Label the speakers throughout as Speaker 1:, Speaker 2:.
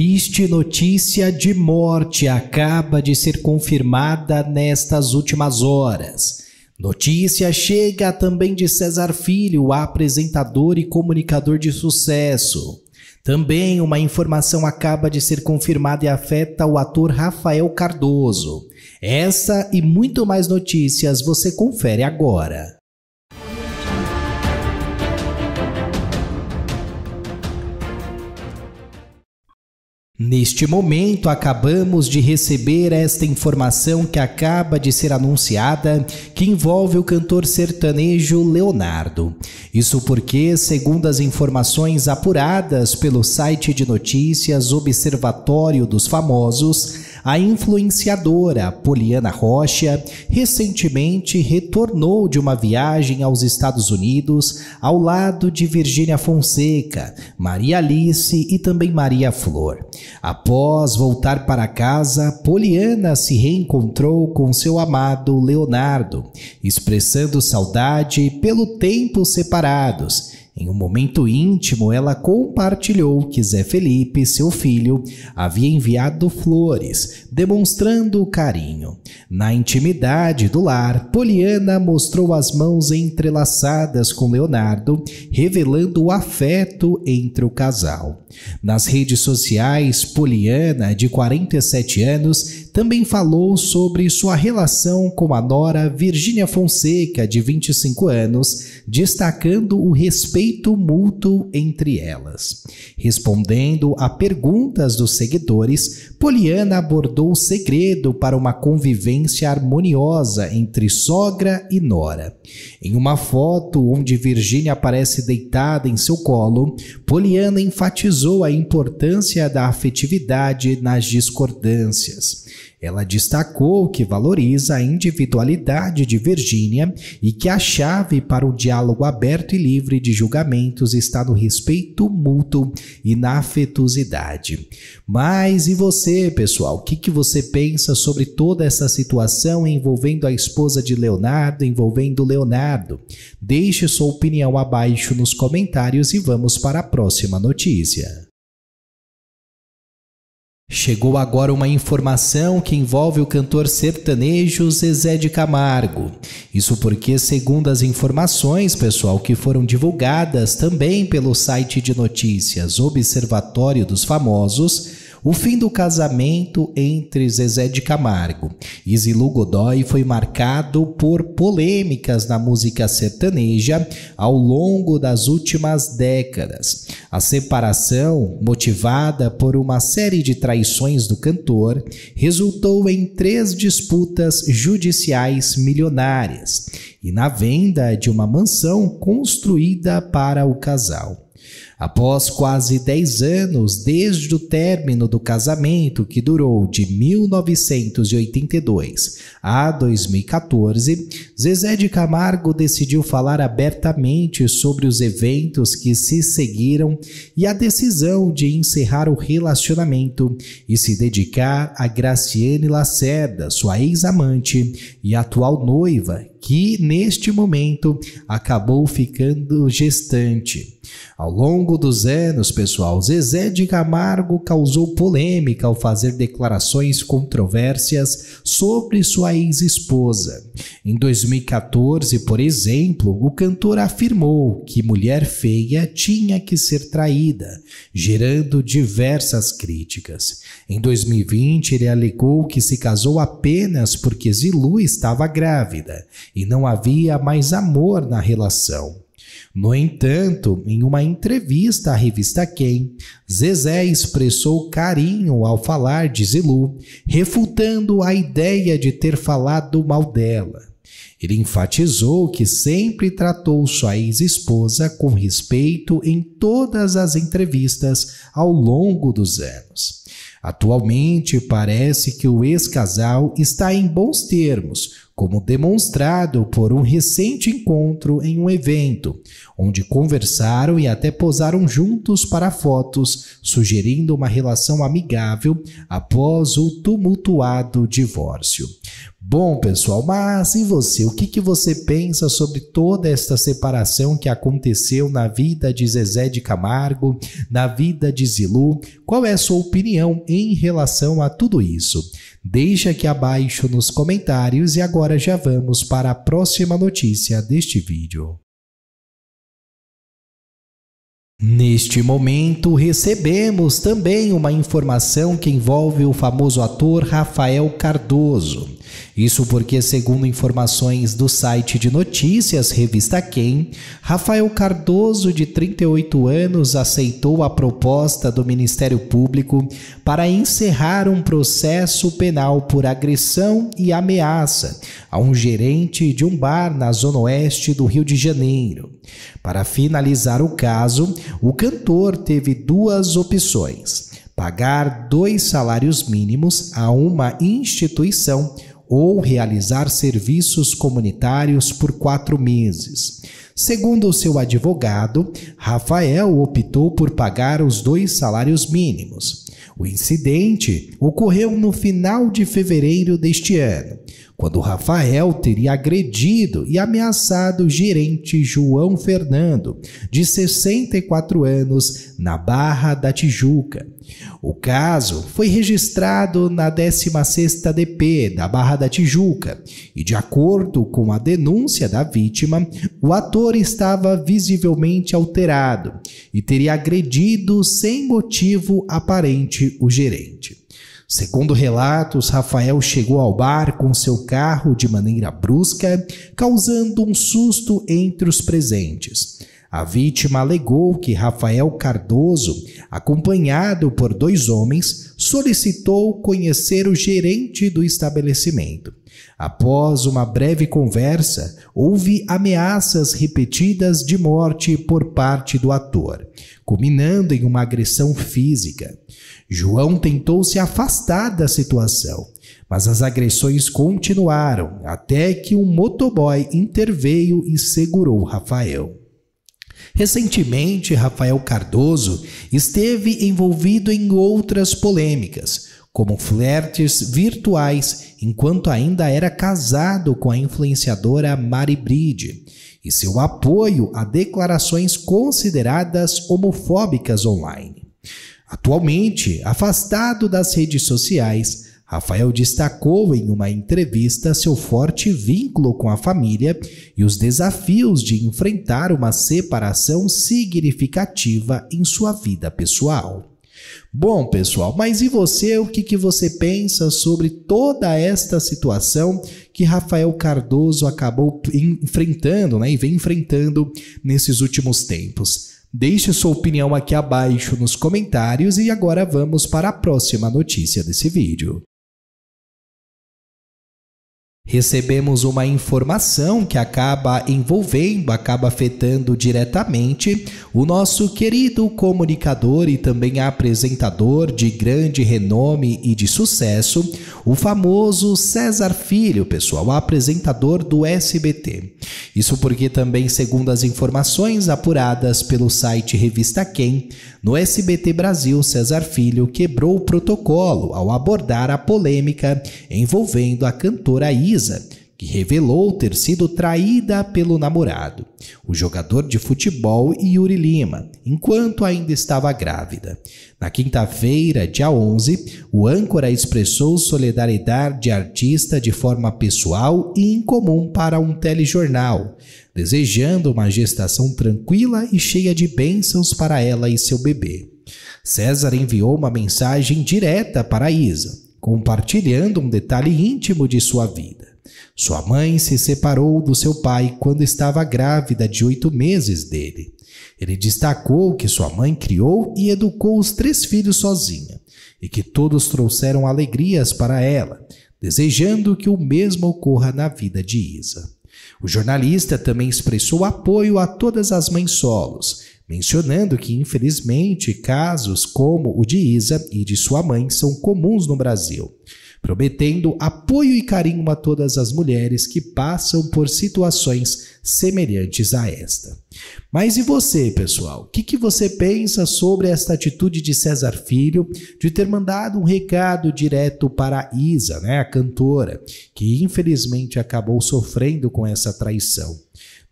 Speaker 1: triste notícia de morte acaba de ser confirmada nestas últimas horas. Notícia chega também de César Filho, apresentador e comunicador de sucesso. Também uma informação acaba de ser confirmada e afeta o ator Rafael Cardoso. Essa e muito mais notícias você confere agora. Neste momento, acabamos de receber esta informação que acaba de ser anunciada, que envolve o cantor sertanejo Leonardo. Isso porque, segundo as informações apuradas pelo site de notícias Observatório dos Famosos, a influenciadora Poliana Rocha recentemente retornou de uma viagem aos Estados Unidos ao lado de Virgínia Fonseca, Maria Alice e também Maria Flor. Após voltar para casa, Poliana se reencontrou com seu amado Leonardo, expressando saudade pelo tempo separados em um momento íntimo, ela compartilhou que Zé Felipe, seu filho, havia enviado flores, demonstrando carinho. Na intimidade do lar, Poliana mostrou as mãos entrelaçadas com Leonardo, revelando o afeto entre o casal. Nas redes sociais, Poliana, de 47 anos, também falou sobre sua relação com a nora Virgínia Fonseca, de 25 anos, destacando o respeito mútuo entre elas. Respondendo a perguntas dos seguidores, Poliana abordou o segredo para uma convivência harmoniosa entre sogra e nora. Em uma foto onde Virgínia aparece deitada em seu colo, Poliana enfatizou a importância da afetividade nas discordâncias. Ela destacou que valoriza a individualidade de Virgínia e que a chave para o diálogo aberto e livre de julgamentos está no respeito mútuo e na afetuosidade. Mas e você, pessoal? O que, que você pensa sobre toda essa situação envolvendo a esposa de Leonardo, envolvendo Leonardo? Deixe sua opinião abaixo nos comentários e vamos para a próxima notícia. Chegou agora uma informação que envolve o cantor sertanejo Zezé de Camargo. Isso porque, segundo as informações, pessoal, que foram divulgadas também pelo site de notícias Observatório dos Famosos, o fim do casamento entre Zezé de Camargo e Zilu Godoy foi marcado por polêmicas na música sertaneja ao longo das últimas décadas. A separação, motivada por uma série de traições do cantor, resultou em três disputas judiciais milionárias e na venda de uma mansão construída para o casal. Após quase 10 anos desde o término do casamento, que durou de 1982 a 2014, Zezé de Camargo decidiu falar abertamente sobre os eventos que se seguiram e a decisão de encerrar o relacionamento e se dedicar a Graciane Lacerda, sua ex-amante e atual noiva, que neste momento acabou ficando gestante. Ao longo dos anos, pessoal, Zezé de Camargo causou polêmica ao fazer declarações controvérsias sobre sua ex-esposa. Em 2014, por exemplo, o cantor afirmou que mulher feia tinha que ser traída, gerando diversas críticas. Em 2020, ele alegou que se casou apenas porque Zilu estava grávida e não havia mais amor na relação. No entanto, em uma entrevista à revista Quem, Zezé expressou carinho ao falar de Zilu, refutando a ideia de ter falado mal dela. Ele enfatizou que sempre tratou sua ex-esposa com respeito em todas as entrevistas ao longo dos anos. Atualmente, parece que o ex-casal está em bons termos, como demonstrado por um recente encontro em um evento, onde conversaram e até posaram juntos para fotos, sugerindo uma relação amigável após o tumultuado divórcio. Bom, pessoal, mas e você? O que, que você pensa sobre toda esta separação que aconteceu na vida de Zezé de Camargo, na vida de Zilu? Qual é a sua opinião em relação a tudo isso? Deixa aqui abaixo nos comentários e agora já vamos para a próxima notícia deste vídeo. Neste momento, recebemos também uma informação que envolve o famoso ator Rafael Cardoso. Isso porque, segundo informações do site de notícias Revista Quem, Rafael Cardoso, de 38 anos, aceitou a proposta do Ministério Público para encerrar um processo penal por agressão e ameaça a um gerente de um bar na zona oeste do Rio de Janeiro. Para finalizar o caso, o cantor teve duas opções: pagar dois salários mínimos a uma instituição ou realizar serviços comunitários por quatro meses. Segundo o seu advogado, Rafael optou por pagar os dois salários mínimos. O incidente ocorreu no final de fevereiro deste ano quando Rafael teria agredido e ameaçado o gerente João Fernando, de 64 anos, na Barra da Tijuca. O caso foi registrado na 16ª DP da Barra da Tijuca e, de acordo com a denúncia da vítima, o ator estava visivelmente alterado e teria agredido sem motivo aparente o gerente. Segundo relatos, Rafael chegou ao bar com seu carro de maneira brusca, causando um susto entre os presentes. A vítima alegou que Rafael Cardoso, acompanhado por dois homens, solicitou conhecer o gerente do estabelecimento. Após uma breve conversa, houve ameaças repetidas de morte por parte do ator, culminando em uma agressão física. João tentou se afastar da situação, mas as agressões continuaram até que um motoboy interveio e segurou Rafael. Recentemente, Rafael Cardoso esteve envolvido em outras polêmicas, como flertes virtuais enquanto ainda era casado com a influenciadora Mari Bride, e seu apoio a declarações consideradas homofóbicas online. Atualmente, afastado das redes sociais, Rafael destacou em uma entrevista seu forte vínculo com a família e os desafios de enfrentar uma separação significativa em sua vida pessoal. Bom, pessoal, mas e você? O que, que você pensa sobre toda esta situação que Rafael Cardoso acabou enfrentando né, e vem enfrentando nesses últimos tempos? Deixe sua opinião aqui abaixo nos comentários e agora vamos para a próxima notícia desse vídeo. Recebemos uma informação que acaba envolvendo, acaba afetando diretamente o nosso querido comunicador e também apresentador de grande renome e de sucesso, o famoso César Filho, pessoal, apresentador do SBT. Isso porque também, segundo as informações apuradas pelo site Revista Quem, no SBT Brasil, César Filho quebrou o protocolo ao abordar a polêmica envolvendo a cantora Isa que revelou ter sido traída pelo namorado, o jogador de futebol Yuri Lima, enquanto ainda estava grávida. Na quinta-feira, dia 11, o âncora expressou solidariedade artista de forma pessoal e incomum para um telejornal, desejando uma gestação tranquila e cheia de bênçãos para ela e seu bebê. César enviou uma mensagem direta para Isa compartilhando um detalhe íntimo de sua vida. Sua mãe se separou do seu pai quando estava grávida de oito meses dele. Ele destacou que sua mãe criou e educou os três filhos sozinha e que todos trouxeram alegrias para ela, desejando que o mesmo ocorra na vida de Isa. O jornalista também expressou apoio a todas as mães solos, mencionando que, infelizmente, casos como o de Isa e de sua mãe são comuns no Brasil, prometendo apoio e carinho a todas as mulheres que passam por situações semelhantes a esta. Mas e você, pessoal? O que, que, você pensa sobre esta atitude de César Filho de ter mandado um recado direto para Isa, né, a cantora, que infelizmente acabou sofrendo com essa traição?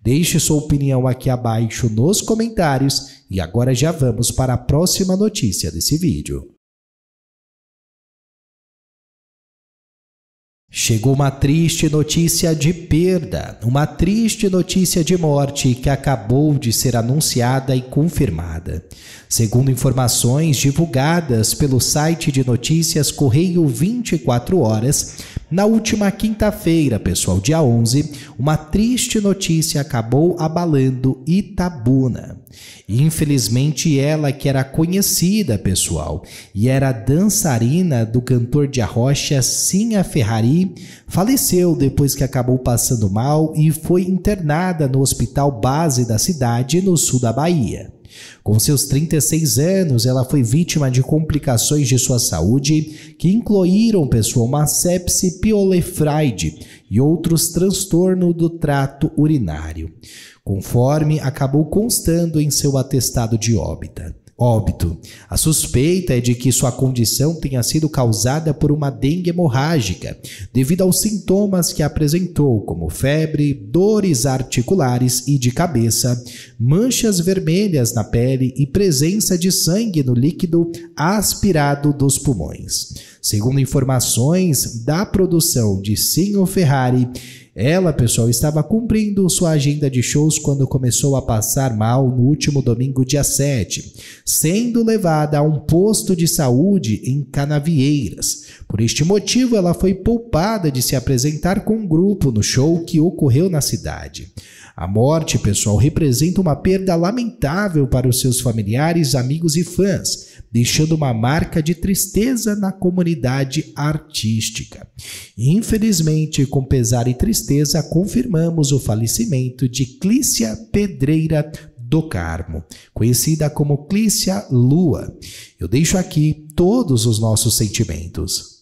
Speaker 1: Deixe sua opinião aqui abaixo nos comentários e agora já vamos para a próxima notícia desse vídeo. Chegou uma triste notícia de perda, uma triste notícia de morte que acabou de ser anunciada e confirmada. Segundo informações divulgadas pelo site de notícias Correio 24 Horas, na última quinta-feira, pessoal, dia 11, uma triste notícia acabou abalando Itabuna. Infelizmente, ela que era conhecida, pessoal, e era dançarina do cantor de arrocha Sinha Ferrari, faleceu depois que acabou passando mal e foi internada no hospital base da cidade, no sul da Bahia. Com seus 36 anos, ela foi vítima de complicações de sua saúde, que incluíram pessoal uma sepse piolefraide e outros transtornos do trato urinário, conforme acabou constando em seu atestado de óbita óbito. A suspeita é de que sua condição tenha sido causada por uma dengue hemorrágica, devido aos sintomas que apresentou, como febre, dores articulares e de cabeça, manchas vermelhas na pele e presença de sangue no líquido aspirado dos pulmões. Segundo informações da produção de Sinho Ferrari, ela, pessoal, estava cumprindo sua agenda de shows quando começou a passar mal no último domingo, dia 7, sendo levada a um posto de saúde em Canavieiras. Por este motivo, ela foi poupada de se apresentar com um grupo no show que ocorreu na cidade. A morte, pessoal, representa uma perda lamentável para os seus familiares, amigos e fãs, deixando uma marca de tristeza na comunidade artística. Infelizmente, com pesar e tristeza, confirmamos o falecimento de Clícia Pedreira do Carmo, conhecida como Clícia Lua. Eu deixo aqui todos os nossos sentimentos.